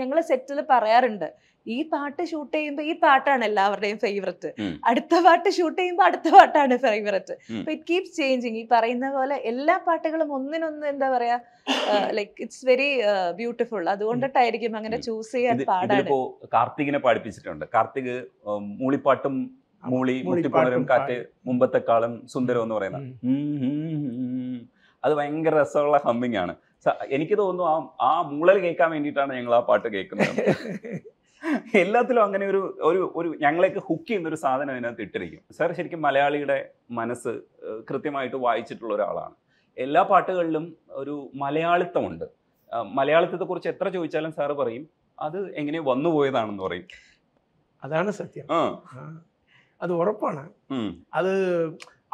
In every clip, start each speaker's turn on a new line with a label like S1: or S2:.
S1: ഞങ്ങൾ സെറ്റിൽ പറയാറുണ്ട് ഈ പാട്ട് ഷൂട്ട് ചെയ്യുമ്പോൾ ഈ പാട്ടാണ് എല്ലാവരുടെയും ഫേവററ്റ് അടുത്ത പാട്ട് ഷൂട്ട് ചെയ്യുമ്പോൾ അടുത്ത പാട്ടാണ് ഫേവററ്റ് അപ്പൊ ഇറ്റ് കീപ്സ് ചേഞ്ചിങ് ഈ പറയുന്ന പോലെ എല്ലാ പാട്ടുകളും ഒന്നിനൊന്ന് എന്താ പറയാ ലൈക്ക് ഇറ്റ്സ് വെരി ബ്യൂട്ടിഫുൾ അതുകൊണ്ടിട്ടായിരിക്കും അങ്ങനെ ചൂസ് ചെയ്യാൻ പാടാണ്
S2: കാർത്തികിനെ പാടിപ്പിച്ചിട്ടുണ്ട് കാർത്തിക് മൂളിപ്പാട്ടും മൂളി മുട്ടിപ്പാണരും കാറ്റ് മുമ്പത്തെക്കാളും സുന്ദരം എന്ന് പറയുന്ന അത് ഭയങ്കര രസമുള്ള ഹമ്മിങ് ആണ് എനിക്ക് തോന്നുന്നു ആ ആ മൂളൽ കേൾക്കാൻ വേണ്ടിയിട്ടാണ് ഞങ്ങൾ ആ പാട്ട് കേൾക്കുന്നത് എല്ലാത്തിലും അങ്ങനെ ഒരു ഒരു ഒരു ഞങ്ങളേക്ക് ഹുക്ക് ചെയ്യുന്ന ഒരു സാധനം അതിനകത്ത് ഇട്ടിരിക്കും സാർ ശരിക്കും മലയാളിയുടെ മനസ്സ് കൃത്യമായിട്ട് വായിച്ചിട്ടുള്ള ഒരാളാണ് എല്ലാ പാട്ടുകളിലും ഒരു മലയാളിത്തമുണ്ട് മലയാളിത്തത്തെക്കുറിച്ച് എത്ര ചോദിച്ചാലും സാറ് പറയും അത് എങ്ങനെ വന്നു പോയതാണെന്ന് പറയും
S3: അതാണ് സത്യം അത് ഉറപ്പാണ് അത്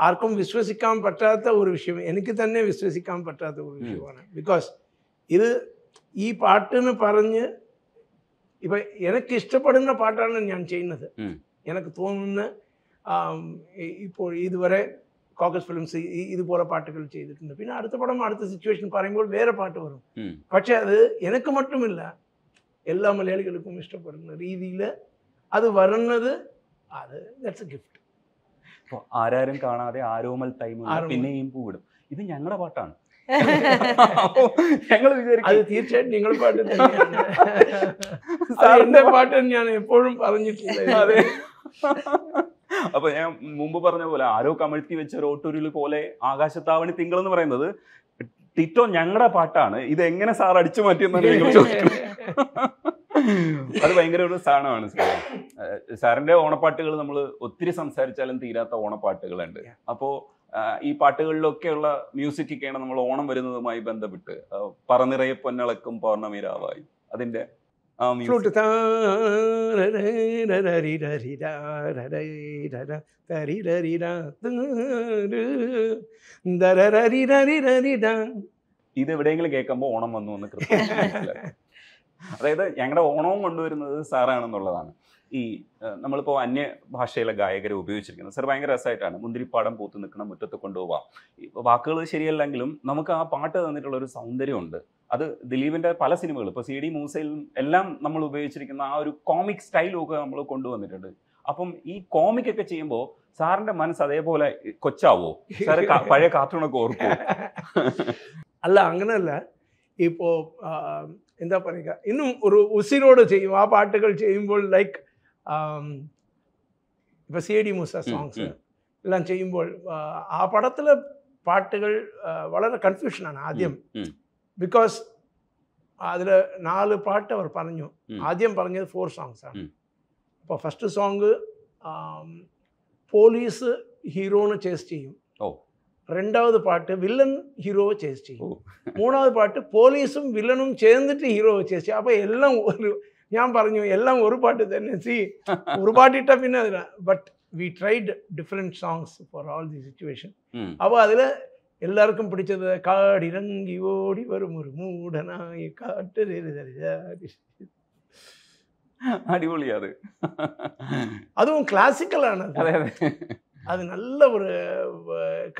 S3: ആർക്കും വിശ്വസിക്കാൻ പറ്റാത്ത ഒരു വിഷയം എനിക്ക് തന്നെ വിശ്വസിക്കാൻ പറ്റാത്ത ഒരു വിഷയമാണ് ബിക്കോസ് ഇത് ഈ പാട്ടെന്ന് പറഞ്ഞ് ഇപ്പം എനിക്ക് ഇഷ്ടപ്പെടുന്ന പാട്ടാണ് ഞാൻ ചെയ്യുന്നത് എനിക്ക് തോന്നുന്ന ഇപ്പോൾ ഇതുവരെ കോക്കസ് ഫിലിംസ് ഇതുപോലെ പാട്ടുകൾ ചെയ്തിട്ടുണ്ട് പിന്നെ അടുത്ത പടം അടുത്ത സിറ്റുവേഷൻ പറയുമ്പോൾ വേറെ പാട്ട് വരും പക്ഷേ അത് എനിക്ക് മറ്റുമില്ല എല്ലാ മലയാളികൾക്കും ഇഷ്ടപ്പെടുന്ന രീതിയിൽ അത് വരുന്നത് അത് ദാറ്റ്സ് എ ഗിഫ്റ്റ്
S2: അപ്പോൾ ആരാരും കാണാതെ ആരോമൽ തൈമ പിന്നെയും പൂവിടും ഇത് ഞങ്ങളുടെ പാട്ടാണ് ഞങ്ങൾ അത് തീർച്ചയായിട്ടും നിങ്ങൾ പാട്ട്
S3: സാറിന്റെ
S2: പാട്ട് തന്നെയാണ് എപ്പോഴും പറഞ്ഞിട്ടുള്ളത് അതെ അപ്പൊ ഞാൻ മുമ്പ് പറഞ്ഞ പോലെ ആരോ കമഴ്ത്തി വെച്ച റോട്ടൂരിൽ പോലെ ആകാശത്താവണി തിങ്കൾ എന്ന് പറയുന്നത് ടിറ്റോ ഞങ്ങളുടെ പാട്ടാണ് ഇത് എങ്ങനെ സാർ അടിച്ചു മാറ്റിയെന്നാണ് നിങ്ങൾ ചോദിക്കുന്നത് അത് ഭയങ്കര ഒരു സാധനമാണ് സാർ സാറിന്റെ ഓണപ്പാട്ടുകൾ നമ്മൾ ഒത്തിരി സംസാരിച്ചാലും തീരാത്ത ഓണപ്പാട്ടുകളുണ്ട് അപ്പോൾ ഈ പാട്ടുകളിലൊക്കെയുള്ള മ്യൂസിക് ഒക്കെയാണ് നമ്മൾ ഓണം വരുന്നതുമായി ബന്ധപ്പെട്ട് പറനിറയെ പൊന്നളക്കും പൗർണമിരാവായി അതിന്റെ ഫ്ലൂട്ട് ഇത് എവിടെയെങ്കിലും കേൾക്കുമ്പോൾ ഓണം വന്നു എന്ന് കൃത്യം അതായത് ഞങ്ങളുടെ ഓണവും കൊണ്ടുവരുന്നത് സാറാണെന്നുള്ളതാണ് ഈ നമ്മളിപ്പോൾ അന്യ ഭാഷയിലെ ഗായകരെ ഉപയോഗിച്ചിരിക്കുന്നത് സാർ ഭയങ്കര രസമായിട്ടാണ് മുന്തിരിപ്പാടം പൂത്ത് നിൽക്കണം മുറ്റത്ത് കൊണ്ടുപോവാം വാക്കുകൾ ശരിയല്ലെങ്കിലും നമുക്ക് ആ പാട്ട് തന്നിട്ടുള്ള ഒരു സൗന്ദര്യമുണ്ട് അത് ദിലീപിൻ്റെ പല സിനിമകളും ഇപ്പോൾ സി ഡി മൂസയിലും എല്ലാം നമ്മൾ ഉപയോഗിച്ചിരിക്കുന്ന ആ ഒരു കോമിക് സ്റ്റൈലൊക്കെ നമ്മൾ കൊണ്ടുവന്നിട്ടുണ്ട് അപ്പം ഈ കോമിക് ഒക്കെ ചെയ്യുമ്പോൾ സാറിന്റെ മനസ്സ് അതേപോലെ കൊച്ചാവോ സാറ് പഴയ കാർട്ടൂണൊക്കെ ഓർക്കും അല്ല അങ്ങനെയല്ല இப்போது എന്താ പറയുക ഇന്നും ഒരു
S3: ഉസിരോട് ചെയ്യും ആ പാട്ടുകൾ ചെയ്യുമ്പോൾ ലൈക്ക് ഇപ്പോൾ സി ഡി മൂസ സോങ്സ് എല്ലാം ചെയ്യുമ്പോൾ ആ പടത്തിലെ പാട്ടുകൾ വളരെ കൺഫ്യൂഷനാണ് ആദ്യം ബിക്കോസ് അതിൽ നാല് പാട്ട് അവർ പറഞ്ഞു ആദ്യം പറഞ്ഞത് ഫോർ സോങ്സ് ആണ് അപ്പോൾ ഫസ്റ്റ് സോങ് പോലീസ് ഹീറോന് ചേസ് ചെയ്യും ரெண்டாவது பாட்டு வில்லன் ஹீரோவை சேர்ச்சி மூணாவது பாட்டு போலீஸும் வில்லனும் சேர்ந்துட்டு ஹீரோவை சேர்ச்சி அப்போ எல்லாம் ஒரு ஏன் பாருங்க எல்லாம் ஒரு பாட்டு சி ஒரு பாட்டுட்டா பின்ன அதில் but we tried different songs for all the situation அப்போ அதில் எல்லாருக்கும் பிடிச்சது இறங்கி ஓடி வரும் ஒரு மூடனாய் காட்டு அடிபொழியாது அதுவும் கிளாசிக்கலானது அது நல்ல ஒரு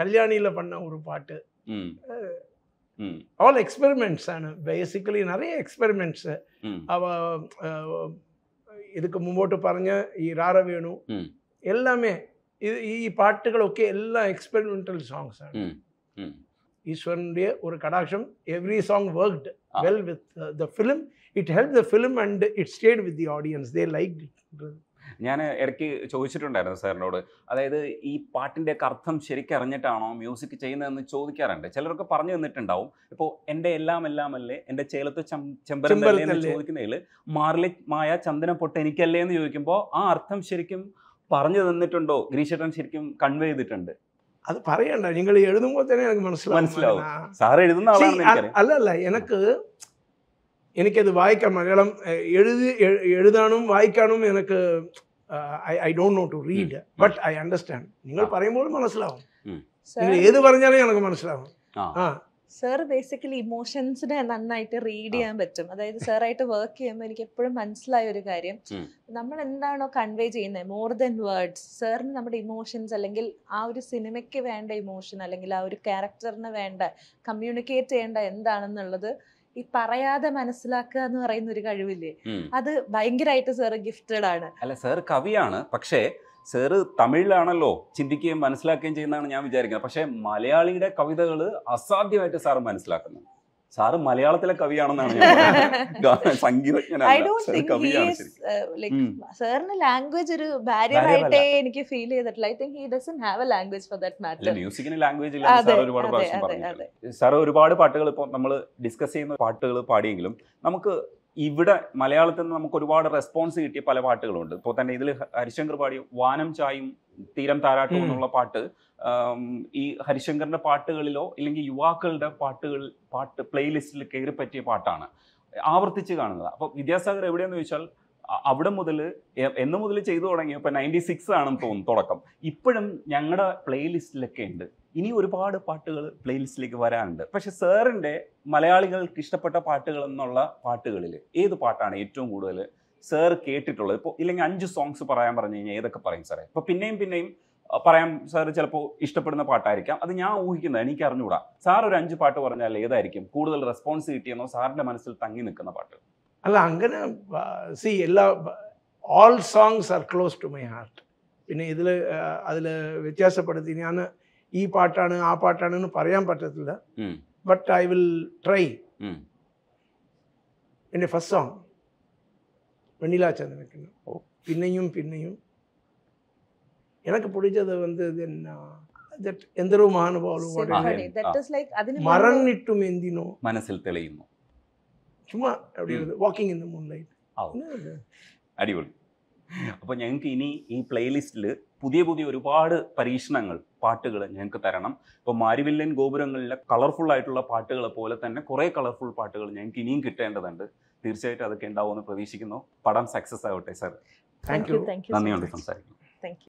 S3: கல்யாணியில் பண்ண ஒரு பாட்டு ஆல் எக்ஸ்பெரிமெண்ட்ஸ் பேசிக்கலி நிறைய எக்ஸ்பெரிமெண்ட்ஸ் அவ இதுக்கு முன்போட்டு பாருங்க ரார வேணு எல்லாமே இது பாட்டுகள் ஓகே எல்லாம் எக்ஸ்பெரிமெண்டல் சாங்ஸ் ஈஸ்வரனுடைய ஒரு கடாட்சம் every song worked well with the film it help the film and it stayed with the audience they like இட்ன்றது
S2: ഞാൻ ഇടയ്ക്ക് ചോദിച്ചിട്ടുണ്ടായിരുന്നു സാറിനോട് അതായത് ഈ പാട്ടിൻ്റെ അർത്ഥം ശരിക്കറിഞ്ഞിട്ടാണോ മ്യൂസിക് ചെയ്യുന്നതെന്ന് ചോദിക്കാറുണ്ട് ചിലരൊക്കെ പറഞ്ഞു തന്നിട്ടുണ്ടാവും ഇപ്പോൾ എൻ്റെ എല്ലാം എല്ലാം അല്ലേ എൻ്റെ ചേലത്തെ ചെമ്പരത്തല്ലേ എന്ന് ചോദിക്കുന്നതിൽ മാറിലെ മായ ചന്ദന പൊട്ട് എനിക്കല്ലേ എന്ന് ചോദിക്കുമ്പോൾ ആ അർത്ഥം ശരിക്കും പറഞ്ഞു തന്നിട്ടുണ്ടോ ഗിരീഷേട്ടൻ ശരിക്കും കൺവേ ചെയ്തിട്ടുണ്ട് അത് പറയണ്ട
S3: നിങ്ങൾ എഴുതുമ്പോൾ തന്നെ എനിക്ക് മനസ്സിലാവും മനസ്സിലാവും സാർ എഴുതുന്ന ആളാണ് അല്ല അല്ല എനിക്ക് എനിക്കത് വായിക്കാം മലയാളം എഴുതി എഴുതാനും വായിക്കാനും എനിക്ക് I I don't know to read but I understand നിങ്ങൾ പറയുമ്പോൾ മനസ്സിലാവും നിങ്ങൾ ഏത് പറഞ്ഞാലും ഞങ്ങൾക്ക് മനസ്സിലാവും
S1: ആ സർ ബേസിക്കലി ഇമോഷൻസിനെ നന്നായിട്ട് റീഡ് ചെയ്യാൻ പറ്റും അതായത് സാറായിട്ട് വർക്ക് ചെയ്യുമ്പോൾ എനിക്ക് എപ്പോഴും മനസ്സിലായ ഒരു കാര്യം നമ്മൾ എന്താണോ കൺവേ ചെയ്യുന്നത് മോർ ദൻ വേർഡ്സ് സാറിന് നമ്മുടെ ഇമോഷൻസ് അല്ലെങ്കിൽ ആ ഒരു സിനിമയ്ക്ക് വേണ്ട ഇമോഷൻ അല്ലെങ്കിൽ ആ ഒരു ക്യാരക്ടറിന് വേണ്ട കമ്മ്യൂണിക്കേറ്റ് ചെയ്യേണ്ട എന്താണെന്നുള്ളത് ഈ പറയാതെ മനസ്സിലാക്കുക എന്ന് പറയുന്ന ഒരു കഴിവില്ലേ അത് ഭയങ്കരമായിട്ട് സാറ് ഗിഫ്റ്റഡ് ആണ്
S2: അല്ല സാർ കവിയാണ് പക്ഷേ സാറ് തമിഴിലാണല്ലോ ചിന്തിക്കുകയും മനസ്സിലാക്കുകയും ചെയ്യുന്നതാണ് ഞാൻ വിചാരിക്കുന്നത് പക്ഷേ മലയാളിയുടെ കവിതകൾ അസാധ്യമായിട്ട് സാറ് മനസ്സിലാക്കുന്നു സാറ് മലയാളത്തിലെ കവിയാണെന്നാണ് uh,
S1: സാറിന് ലാംഗ്വേജ് ഒരു ബാരിയർ ആയിട്ടേ എനിക്ക് ഫീൽ ചെയ്തിട്ടില്ല I think he doesn't have a language for that matter
S2: മ്യൂസിക്കിന് ലാംഗ്വേജ് ഇല്ല സാർ ഒരുപാട് പ്രാവശ്യം പറഞ്ഞു സാർ ഒരുപാട് പാട്ടുകൾ ഇപ്പോ നമ്മൾ ഡിസ്കസ് ചെയ്യുന്ന പാട്ടുകൾ പാടിയെങ്കിലും നമുക്ക് ഇവിടെ മലയാളത്തിൽ നിന്ന് നമുക്ക് ഒരുപാട് റെസ്പോൺസ് കിട്ടിയ പല പാട്ടുകളുണ്ട് ഇപ്പോൾ തന്നെ ഇതിൽ ഹരിശങ്കർ പാടിയ വാനം ചായും തീരം താരാട്ടും എന്നുള്ള പാട്ട് ഈ ഹരിശങ്കറിന്റെ പാട്ടുകളിലോ ഇല്ലെങ്കിൽ യുവാക്കളുടെ പാട്ടുകൾ പാട്ട് പ്ലേലിസ്റ്റിൽ കയറി പറ്റിയ പാട്ടാണ് ആവർത്തിച്ച് കാണുന്നത് അപ്പോൾ വിദ്യാസാഗർ എവിടെയെന്ന് ചോദിച്ചാൽ അവിടെ മുതൽ എന്ന് മുതൽ ചെയ്തു തുടങ്ങിയപ്പോൾ നയൻറ്റി സിക്സ് ആണെന്ന് തോന്നുന്നു തുടക്കം ഇപ്പോഴും ഞങ്ങളുടെ പ്ലേലിസ്റ്റിലൊക്കെ ഉണ്ട് ഇനി ഒരുപാട് പാട്ടുകൾ പ്ലേലിസ്റ്റിലേക്ക് വരാനുണ്ട് പക്ഷെ സാറിൻ്റെ മലയാളികൾക്ക് ഇഷ്ടപ്പെട്ട പാട്ടുകൾ എന്നുള്ള പാട്ടുകളിൽ ഏത് പാട്ടാണ് ഏറ്റവും കൂടുതൽ സാർ കേട്ടിട്ടുള്ളത് ഇപ്പോൾ ഇല്ലെങ്കിൽ അഞ്ച് സോങ്സ് പറയാൻ പറഞ്ഞു കഴിഞ്ഞാൽ ഏതൊക്കെ പറയും സാറേ ഇപ്പോൾ പിന്നെയും പിന്നെയും പറയാം സാർ ചിലപ്പോൾ ഇഷ്ടപ്പെടുന്ന പാട്ടായിരിക്കാം അത് ഞാൻ ഊഹിക്കുന്നത് എനിക്ക് അറിഞ്ഞുകൂടാ സാർ ഒരു അഞ്ച് പാട്ട് പറഞ്ഞാൽ ഏതായിരിക്കും കൂടുതൽ റെസ്പോൺസ് കിട്ടിയെന്നോ സാറിൻ്റെ മനസ്സിൽ തങ്ങി നിൽക്കുന്ന പാട്ട്
S3: அல்ல அங்கே சி எல்லா all songs are close to my heart என்ன இதில் அதில் வித்தியாசப்படுத்தினான ஈ e பாட்டானு ஆ பாட்டானுன்னு பறையாம் பட்டது இல்லை பட் ஐ வில் ட்ரை என்னுடைய ஃபஸ்ட் சாங் வெண்ணிலா சந்திரன் ஓ பின்னையும் பின்னையும் எனக்கு பிடிச்சது வந்து என்ன தட் எந்தரவு மகானுபாவலும் மரம் எந்தினோ
S2: மனசில் தெளியுமோ ചുമ്മാ അവിടെ ഇരുന്ന് walking in the moonlight അടിപൊളി അപ്പോൾ ഞങ്ങൾക്ക് ഇനി ഈ പ്ലേലിസ്റ്റിൽ പുതിയ പുതിയ ഒരുപാട് പരീക്ഷണങ്ങൾ പാട്ടുകൾ ഞങ്ങൾക്ക് തരണം ഇപ്പോൾ മാരിവില്ലൻ ഗോപുരങ്ങളിലെ കളർഫുൾ ആയിട്ടുള്ള പാട്ടുകളെ പോലെ തന്നെ കുറേ കളർഫുൾ പാട്ടുകൾ ഞങ്ങൾക്ക് ഇനിയും കിട്ടേണ്ടതുണ്ട് തീർച്ചയായിട്ടും അതൊക്കെ ഉണ്ടാവുമെന്ന് പ്രതീക്ഷിക്കുന്നു പടം സക്സസ് ആവട്ടെ സാർ
S1: താങ്ക് യു നന്ദിയുണ്ട് സംസാരിക്കും